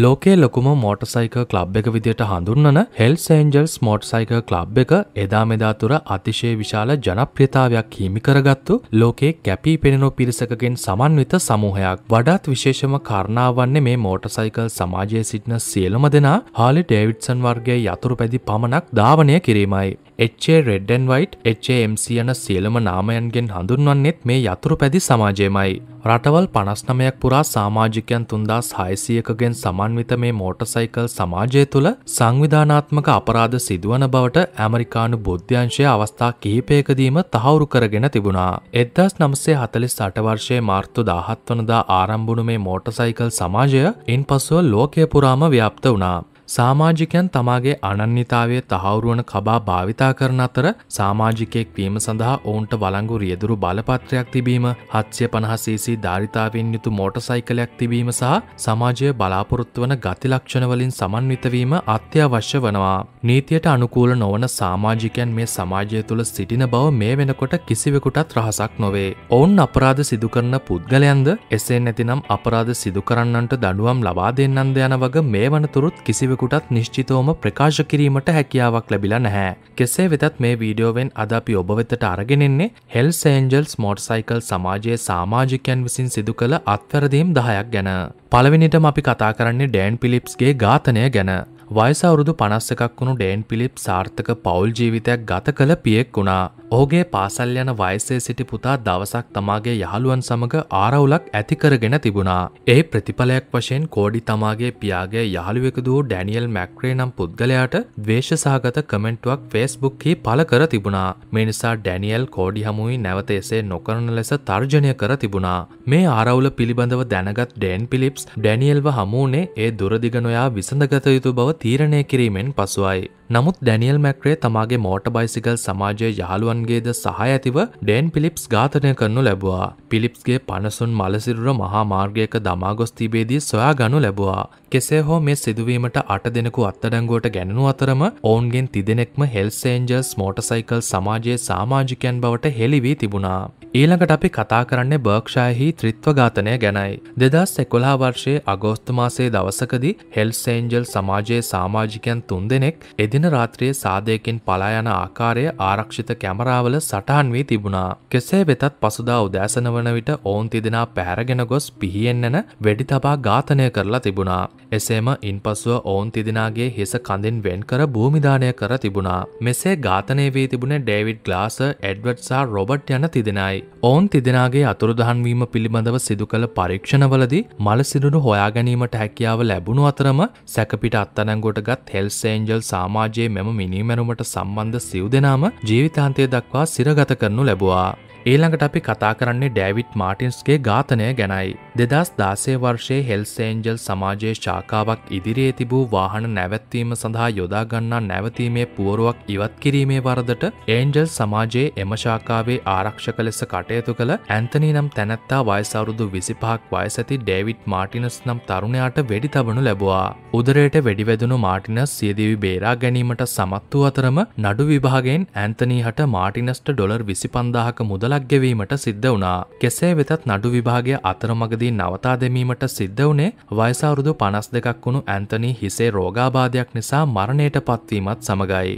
ලෝකේ ලොකුම මෝටසයික ක්ලබ් එක විදියට හඳුන්වන හෙල් සේන්ජල්ස් මෝටසයික ක්ලබ් එක එදා මෙදා තුර අතිශය විශාල ජනප්‍රියතාවයක් හිමි කරගත්තු ලෝකේ කැපී පෙනෙනු පිරිසකගෙන් සමන්විත සමූහයක් වඩාත් විශේෂම කාරණාවන්නේ මේ මෝටසයිකල් සමාජයේ සිටින සියලුම දෙනා හාලි ඩේවිඩ්සන් වර්ගේ යතුරු පැදි පමණක් ධාවනය කිරීමයි. HA Red and White, HAMC යන සියලම නාමයන්ගෙන් හඳුන්වන්නෙත් මේ යතුරු පැදි සමාජයමයි. රටවල් පනස්නමයක් පුරා සාමාජිකයන් තුන්දස් හයසියකගෙන් සමන්විත මේ මෝටසයිකල් සමාජය තුළ සංවිධානාත්මක අපරාධ සිදුවන බවට ඇමරිකානු බුද්ධ්‍යංශය අවස්ථා කිහිපයකදීම තහවුරු කරගෙන තිබුණා. එදස් නම්සේ හතලිස් අටවර්ෂය මාර්තු දාහත් වනදා ආරම්භුණු මේ මෝටසයිකල් සමාජය ඉන් පසුව ලෝකය පුරාම ව්‍යාප්ත වුණා. සාමාජිකයන් තමාගේ අනන්‍යතාවය තහවුරුවන කබා භාවිතා කරන අතර සාමාජිකයෙක් වීම සඳහා ඔවුන්ට වලංගු රියදුරු බලපත්‍රයක් තිබීම හත්සය පණහසේසි ධාරිතාවෙන් යුතු මෝට සයිකලයක් තිබීම සහ සමාජය බලාපොරොත්තු වන ගතිලක්ෂණවලින් සමන්විතවීම අත්‍යවශ්‍ය වනවා. නීතියට අනුකූල නොවන සාමාජිකයන් මේ සමාජය තුළ සිටින බව මේ වෙනකොට කිසිවෙකුටත් රහසක් නොවේ. ඔවුන් අපරාධ සිදුකරන පුද්ගලයන්ද එසේ නැතිනම් අපරාධ සිදුකරන්නන්ට දඩුවම් ලබා දෙන්නන්ද යන වග මේ වනතුරුත් කිසිවෙකු කෙනෙකුටත් නිශ්චිතවම ප්‍රකාශ කිරීමට හැකියාවක් ලැබිලා නැහැ. කෙසේ වෙතත් මේ වීඩියෝවෙන් අද අපි ඔබ වෙතට අරගෙනෙන්නේ හෙල් සේන්ජල්ස් මෝටසයිකල් සමාජයේ සාමාජිකයන් විසින් සිදු කළ අත්වැරදීම් දහයක් ගැන. පළවෙනිටම අපි කතා කරන්නේ ඩෑන් පිලිප්ස්ගේ ඝාතනය ගැන. වයස අවුරුදු 51ක් වුණු ඩෑන් පිලිප් සාර්ථක පවුල් ජීවිතයක් ගත කළ පියෙක් වුණා. ඔහුගේ පාසල් යන වයසේ සිටි පුතා දවසක් තමාගේ යහළුවන් සමඟ ආරවුලක් ඇතිකරගෙන තිබුණා. ඒ ප්‍රතිඵලයක් වශයෙන් කෝඩි තමාගේ පියාගේ යහළුවෙකදූ ඩැනියල් මැක්්‍රේ නම් පුද්ගලයාට දේශසාගත කමෙන්ට්ුවක් ෆෙස්බුක්හි පල කර තිබුණා. මෙනිසා ඩැනියල් කෝඩි හමුයි නැවත එසේ නොකරන ලෙස තර්ජනය කර තිබුණා. මේ ආරවුල පිළිබඳව දැනගත් ඩෑන් පිලිප්ස් ඩැනියල්ව හමුණේ ඒ දුරදිගනොයා විසඳගත යුතු බව තීරණය කිරීමෙන් පසුවයි. නමුත් ඩැනියල් මැක්‍රේ තමාගේ මෝට බයිසිකල් සමාජය යහළුවන්ගේද සහ ඇතිව ඩේන් පිලිප්ස් ඝාතනය කරනු ලැබවා පිලිප්ස්ගේ පනසුන් මලසිරුර මහා මාර්ගයක දමාගොස්තිබේදී සොයා ගනු ලැබවා කෙසේ හෝ මේ සිදුවීමට අට දෙනෙකු අත්තඩංගුවට ගැනු අතරම ඔවුන්ගෙන් තිදෙනෙක්ම හෙල්සේන්ජර්ස් මෝටසයිකල් සමාජයේ සාමාජිකයන් බවට හෙළිවී තිබුණා. ඊළඟට අපි කතා කරන්නේ බර්ක්ෂායහි ත්‍රිත්ව ඝාතනය ගැනයි. දෙදස් එකොලා වර්ෂයේ අගෝස්තුමාසේ දවසකදි හෙල්සේන්ජල් සමාජයේ සාමාජිකයන් තුන් දෙනෙක් එදින රාත්‍රිය සාදයකින් පලායන ආකාරය ආරක්ෂිත කැමරාවල සටහන් වී තිබුණා. කෙසේ වෙතත් පසුදා උදෑසන වන විට ඔවුන් තිදෙනා පැහැරගෙන ගොස් පිහියෙන්න්නන වෙඩි තබා ඝාතනය කරලා තිබුණා. එසේම ඉන්පසුව ඔවුන් තිදිනාගේ හිස කඳින් වෙන් කර භූමිධානය කර තිබුණා. මෙසේ ඝාතනය වී තිබුණ ඩේවිඩ් ගලාස එඩ්වඩ් සහ රොබට් යන තිදෙනයි. ඔවුන් තිදෙනගේ අතුරුදහන්වීම පිළිබඳව සිදු කළ පරීක්ෂණවලදී මලසිරුණු හොයාගැනීමට හැකියාව ලැබුණු අතරම සැකපිට අත්තනංගොට ගත් හෙල්ස් ඒන්ජල් සාමාජයේ මෙම මිනිමැනුමට සම්බන්ධ සිව් දෙනාම ජීවිතාන්තය දක්වා සිරගත කරනු ලැබවා. ඊළඟට අපි කතා කරන්නේ ඩෑවිට් මාටින්ස්ගේ ඝාතනය ගැනයි. දෙදස් දාසේ වර්ෂයේ හෙල්සේන්ජල් සමාජයේ ශාකාවක් ඉදිරියේ තිබූ වාහන නැවැත්වීම සඳහා යොදාගන්නා නැවතීමේ පුවරුවක් ඉවත් කිරීමේ වරදට ඒන්ජල් සමාජයේ එම ශාකාවේ ආරක්ෂක ලෙස කටයුතු කළ ඇන්තනී නම් තැනැත්තා වයසවරුදු විසිපහක් වයසඇති ඩේවිට් මාටිනස් නම් තරුණයාට වෙඩි තබනු ලැබවා. උදරයට වැඩිවැදනු මාටිනස් සියදිවි බේරා ගැනීමට සමත් වූ අතරම නඩු විභාගෙන් ඇන්තනීහට මාටිනස්ට ඩොලර් විසි පන්දාහක මුදල කාලක් ගෙවීමට සිද්ධ වුණා. කෙසේ වෙතත් නඩු විභාගය අතරමගදී නවතා දැමීමට සිද්ධ වුණේ වයසවරුදු පනස් දෙකක් වුණු ඇන්තනී හිසේ රෝගාබාධයක් නිසා මරණයට පත්වීමත් සමඟයි.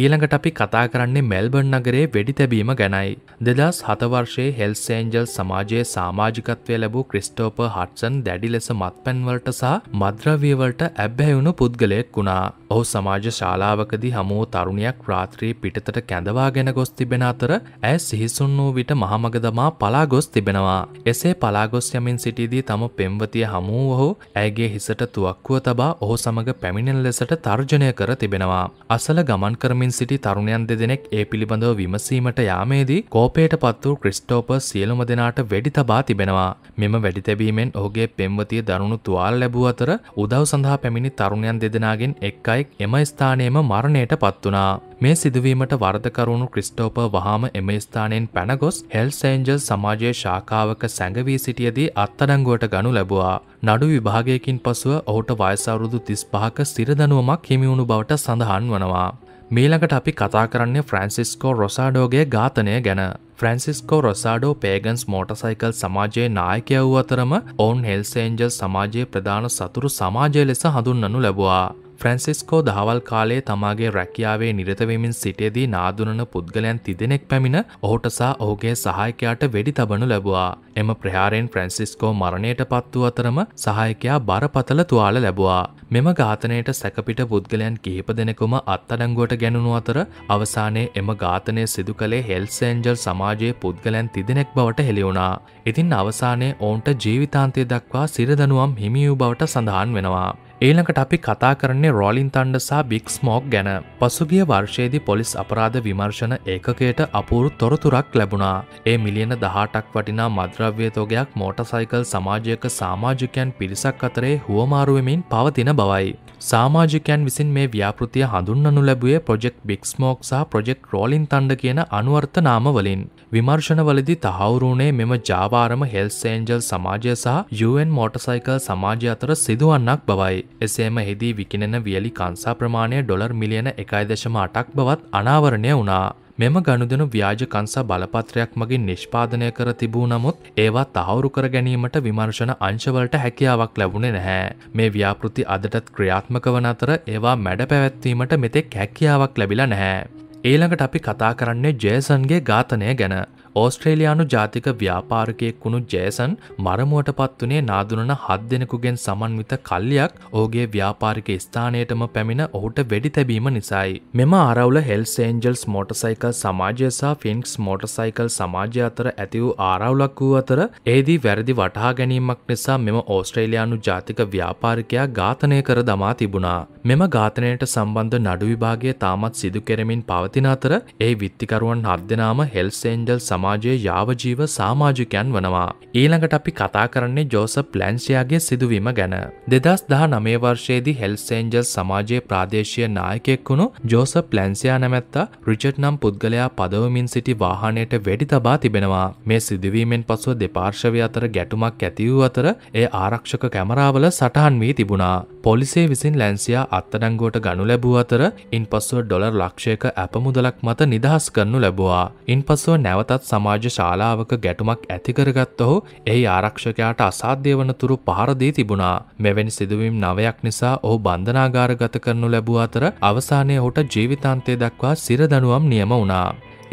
ඊළඟට අපි කතා කරන්නේ මෙල්බර්න් නගරේ වෙඩි තැබීම ගැනයි. දෙදස් හතවර්ෂයේ හෙල්සේන්ජල් සමාජයේ සාමාජිකත්වය ලැබූ ක්‍රිස්ටෝප හට්සන් දැඩි ලෙස මත්පැන්වලට සහ මද්‍රවියවලට ඇබ්බැහිවුණු පුද්ගලයෙක් වුණා. ඔහු සමාජ ශාලාවකදී හමුව තරුණයක් රාත්‍රී පිටතට කැඳවාගෙන ගොස් තිබෙන අතර ඇය සිහිසුන් වූ විට මහමග දමා පලා ගොස් තිබෙනවා. එසේ පලාගොස් යමින් සිටියදී තම පෙම්වතිය හමුව ඔහු ඇගේ හිසට තුවක්කුව තබා ඔහු සමඟ පැමිණෙන ලෙසට තර්ජනය කර තිබෙනවා. අසල ගමන් කරමින් සිටි තරුණයන් දෙදෙනෙක් ඒ පිළිබඳව විමසීමට යාමේදී කෝපයට පත් වූ ක්‍රිස්ටෝප සියලුම දෙනාට වැඩි තබා තිබෙනවා. මෙම වැඩි තැබීමෙන් ඔහුගේ පෙම්වතිය දරුණු තුවාල ලැබූ අතර උදව් සඳහා පැමිණි තරුණයන් දෙදෙනගෙන් එක්කයි අයෙක් එම ස්ථානයේම මරණයට පත්වනා. මේ සිදුවීමට වර්ධකරුණු ක්‍රිස්ටෝප වහාම එම ස්ථානයෙන් පැනගොස් හෙල් සේන්ජල් සමාජයේ ශාකාවක සැඟවී සිටියදී අත්තඩංගුවට ගනු ලැබවා. නඩු විභාගයකින් පසුව ඔහුට වයසවරුදු තිස් පහක සිරදනුවමක් හිමිවුණු බවට සඳහන් වනවා. මීළඟට අපි කතා කරන්නේ ෆ්‍රන්සිස්කෝ රොසාඩෝගේ ඝාතනය ගැන ෆ්‍රන්සිස්කෝ රොසාඩෝ පේගන්ස් මෝටසයිකල් සමාජයේ නායකය වූ අතරම ඔවුන් හෙල්සේන්ජල් සමාජයේ ප්‍රධාන සතුරු සමාජය ලෙස හඳුන්වනු ලැබවා. ෆ්‍රන්සිස්කෝ දහවල් කාලේ තමාගේ රැකියාවේ නිරතවමින් සිටියදී නාදුනන පුද්ගලයන් තිදෙනෙක් පැමිණ ඔහුටසා ඔහුගේ සහයකයාට වෙඩි තබනු ලැබවා. එම ප්‍රහාරයෙන් ෆ්‍රන්සිස්කෝ මරණයට පත් වූ අතරම සහයකයා බරපතල තුවාල ලැබවා. මෙම ඝාතනයට සැකපිට පුද්ගලයන් කිහිප දෙනෙකුම අත්තඩංගුවට ගැනුණු අතර අවසානයේ එම ඝාතනය සිදු කළේ හෙල්සෙන්ජල් සමාජයේ පුද්ගලයන් තිදෙනෙක් බවට හෙළිවුණා. ඉතින් අවසානයේ ඔවුන්ට ජීවිතාන්තය දක්වා සිරදනුවම් හිමියූ බවට සඳහන් වෙනවා. ඒළඟට අපි කතා කරන්නේ රොලින් තන්ඩ සහ බික් ස්මෝක් ගැන පසුගිය වර්ෂයේදි පොලිස් අපරාධ විමර්ශන ඒකකයට අපූරු තොරතුරක් ලැබුණා ඒ මිලියන දහටක් වටිනා මද්‍රව්‍යතෝගයක් මෝටසයිකල් සමාජයක සාමාජිකයන් පිරිසක් අතරේ හුවමාරුවමින් පවතින බවයි. සාමාජිකයන් විසින් මේ ව්‍යාපෘතිය හඳුන්වනු ලැබුවේ ප්‍රොජෙක්් බික්ස්මෝක් සහ ප්‍රොජෙක්් රොලින් තන්ඩ කියන අනුවර්තනාම වලින්. විමර්ශනවලදි තහවුරුණේ මෙම ජාවාරම හෙල්සේන්ජල් සමාජය සහ UN මෝටසයිකල් සමාජය අතර සිදුවන්නක් බවයි. එසේම එහිදී විකිණෙන වියලි කංසා ප්‍රමාණය ඩොලර් මිලියන එකයි දශම අටක් බවත් අනාවරණය වුණා. මෙම ගණුදනු ව්‍යාජ කංසා බලපත්‍රයක් මගින් නිෂ්පාදනය කර තිබූ නමුත් ඒවා තහවුරු කර ගැනීමට විමර්ශන අංශවලට හැකියාවක් ලැබුණේ නැහැ. මේ ව්‍යාපෘති අදටත් ක්‍රියාත්මක වන අතර ඒවා මැඩ පැවැත්වීමට මෙතෙක් හැකියාවක් ලැබිලා නැහැ. ඊළඟට අපි කතා කරන්නේ ජේසන්ගේ ඝාතනය ගැන ඕස්ට්‍රේලයානු ජාතික ව්‍යාපාරකයෙක් වුණු ජේසන් මරමුවට පත්වනේ නාදුනන හත් දෙනෙකුගෙන් සමන්විත කල්ලයක් ඕගේ ව්‍යාපාරික ස්ථානයටම පැමිණ ඔහුට වෙඩි තැබීම නිසායි. මෙම අරවුල හෙල්සේන්ජල්ස් මෝටසයිකල් සමාජය සහ ෆින්ක්ස් මෝටසයිකල් සමාජය අතර ඇති වූ ආරවුලක් වූ අතර ඒදී වැරදි වටහා ගැනීමක් නිසා මෙම ඕස්ට්‍රේලයානු ජාතික ව්‍යාපාරිකයා ඝාතනය කර දමා තිබුණා. මෙම ඝාතනයට සම්බන්ධ නඩු විභාගය තාමත් සිදු කෙරමින් පවතින අතර ඒ විත්තිකරුවන් හත් දෙනාම හෙල්සේන්ජල් සමා සමාජයේ යාවජීව සාමාජිකයන් වනවා. ඊළඟට අපි කතා කරන්නේ ජෝස ප්ලැන්සියාගේ සිදුවීම ගැන. දෙදස් දහ නමේ වර්ෂයේදී හෙල්සේන්ජල් සමාජයේ ප්‍රාදේශය නායකෙක් වුණු ජෝස ප්ලැන්සියා නැමැත්තා රිචඩ් නම් පුද්ගලයා පදවමින් සිටි වාහනයට වැඩි තබා තිබෙනවා. මේ සිදුවීමෙන් පසුව දෙපාර්ශවය අතර ගැටුමක් ඇතිවූ අතර ඒ ආරක්ෂක කැමරාවල සටහන් වී තිබුණා. පොලිසේ විසින් ලැන්සියා අත්තඩංගුවට ගනු ලැබූ අතර ඉන් පසුව ඩොලර් ලක්ෂයක ඇපමුදලක් මත නිදහස් කරනු ලැබවා. ඉන් පසුව නැවතත් සමාජ ශාලාවක ගැටුමක් ඇතිකරගත් ඔහු එහි ආරක්ෂකයාට අසාධ්‍ය වනතුරු පහරදී තිබුණා මෙවැනි සිදුවීම් නවයක් නිසා ඔහු බන්ධනාගාරගත කරනු ලැබූ අතර අවසානය ඔහුට ජීවිතන්තය දක්වා සිරදනුවම් නියම වුණා.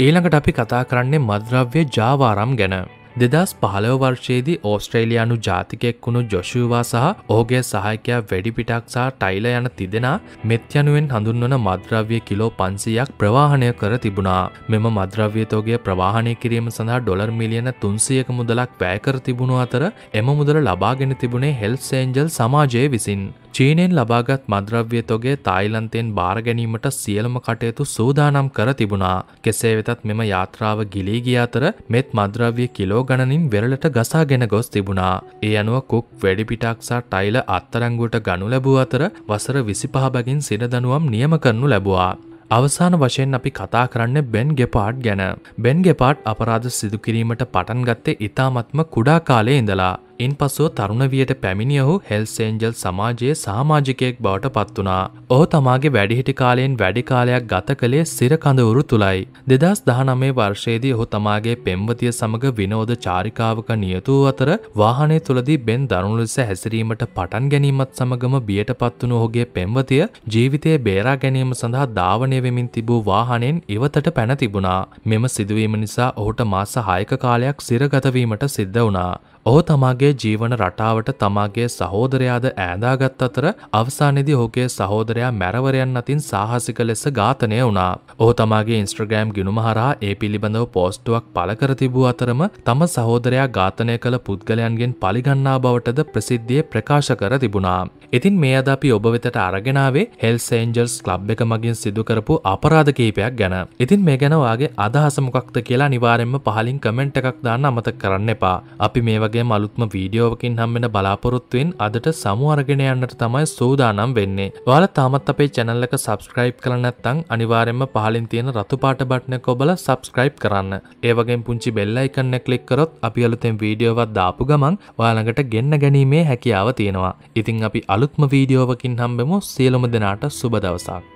ඊළඟට අපි කතා කරන්නේ මද්‍රව්‍ය ජාවාරම් ගැන. දෙදස් පහළව වර්ෂයේදී ඕස්ට්‍රේලියයානු ජාතිකෙක් වුණු ජොෂුවා සහ ඕගේ සහයකයා වැඩිපිටක් සහ ටයිල යන තිදෙනා මෙත්යනුවෙන් හඳුන්වන මද්‍රව්‍ය කිලෝ පන්සියක් ප්‍රවාහණය කර තිබුණා මෙම මද්‍රව්‍යතෝගේ ප්‍රවාහණය කිරීම සඳහා ඩොර් මිලියන තුන්සියක මුදලක් පෑකර තිබුණු අතර එම මුදල ලබාගෙන තිබුණේ හෙල් සේන්ජල් සමාජය විසින් චීනෙන් ලබාගත් මද්‍රව්‍ය තොගේ තායිලන්තයෙන් බාරගැනීමට සියලම කටයුතු සූදානම් කර තිබුණා කෙසේ වෙතත් මෙම යාත්‍රාව ගිලී ගිය අතර මෙත් මද්‍රව්‍ය කිලෝ ගණනින් වෙරළට ගසාගෙන ගොස් තිබුණා ඒ අනුව කුක් වැඩිපිටක්සා ටයිල අත්තරංගුවට ගනු ලැබූ අතර වසර විසිපහබැගින් සිරදනුවම් නියම කරනු ලැබවා අවසාන වශයෙන් අපි කතා කරන්න බෙන් ගෙපාට් ගැන. බෙන් ගෙපාට් අපරාධ සිදුකිරීමට පටන් ගත්තේ ඉතාමත්ම කුඩා කාලේ ඉඳලා. ඉන් පසුව තරුණ වියට පැමිණි ඔහු හෙල්සේන්ජල් සමාජයේ සාමාජිකයෙක් බවට පත්වනා. ඔහු තමාගේ වැඩිහිටි කාලයෙන් වැඩිකාලයක් ගත කළේ සිරකඳවුරු තුළයි. දෙදස් දහනමේ වර්ෂයේදී ඔහු තමාගේ පෙම්වතිය සමඟ විනෝද චාරිකාවක නියතු අතර වාහනය තුළදී බෙන් දරුණු ලෙස හැසිරීමට පටන් ගැනීමත් සමගම බියට පත්වුණු ඔහුගේ පෙම්වතිය ජීවිතය බේරා ගැනීම සඳහා ධාවනය වෙමින් තිබූ වාහනෙන් ඉවතට පැන තිබුණා. මෙම සිදුවීම නිසා ඔහුට මාස හයක කාලයක් සිරගතවීමට සිද්ධ වුණා. ඔහු තමාගේ ජීවන රටාවට තමාගේ සහෝදරයාද ඈදාගත් අතර අවසානයේදී ඔහුගේ සහෝදරයා මැරවරයන් අතින් සාහසික ලෙස ඝාතනය වුණා. ඔහු තමාගේ ඉන්ස්ට්‍රග්‍රෑම් ගිණුම හරහා ඒ පිළිබඳව පෝස්ටුවක් පළ කර තිබූ අතරම තම සහෝදරයා ඝාතනය කළ පුද්ගලයන්ගෙන් පලිගන්නා බවටද ප්‍රසිද්ධියේ ප්‍රකාශ කර තිබුණා. ඉතින් මේ අද අපි ඔබ වෙතට අරගෙනාවේ හෙල්ස් ඒන්ජල්ස් ක්ලබ් එක මගින් සිදුකරපු අපරාධ කීපයක් ගැන. ඉතින් මේ ගැනවාගේ අදහසමොකක්ද කියලා නිවාරෙන්ම පහලින් කමෙන්ට් එකක් දාන්න අමතක කරන්න එපා. අපි මේ වගේ වගේ මලුත්ම වීඩියෝවකින් හම්මෙන බලාපොරොත්තුවෙන් අදට සමුවර්ගෙන යන්නට තමයි සූදානම් වෙන්නේ. වාල තාමත් අපේ චැනල්ලක සබස්ක්‍රයිබ් කළ නැත්තං අනිවාරෙන්ම පහලින් තියෙන රතුපාට බට්න කොබල සබස්ක්‍රයිබ් කරන්න. ඒවගේ පුංචි බෙල්ල එකන්න කලික් කරොත් අපි අලුතෙන් වීඩියෝවත් දාපු ගමන් වාළඟට ගෙන්න්න ගැනීමේ හැකියාව තියෙනවා. ඉතිං අපි අලුත්ම වීඩියෝවකින් හම්බෙමු සියලොම දෙනාට සුබදවසක්.